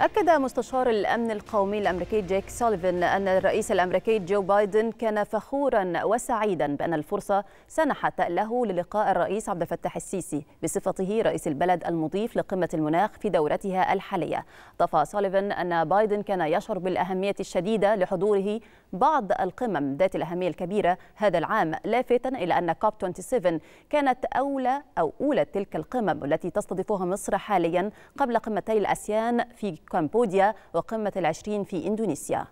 أكد مستشار الأمن القومي الأمريكي جيك سوليفن أن الرئيس الأمريكي جو بايدن كان فخورا وسعيدا بأن الفرصة سنحت له للقاء الرئيس عبد الفتاح السيسي بصفته رئيس البلد المضيف لقمة المناخ في دورتها الحالية. ضاف سوليفن أن بايدن كان يشعر بالأهمية الشديدة لحضوره بعض القمم ذات الأهمية الكبيرة هذا العام لافتا إلى أن كوب 27 كانت أولى أو أولى تلك القمم التي تستضيفها مصر حاليا قبل قمتي الأسيان في كمبوديا وقمة العشرين في إندونيسيا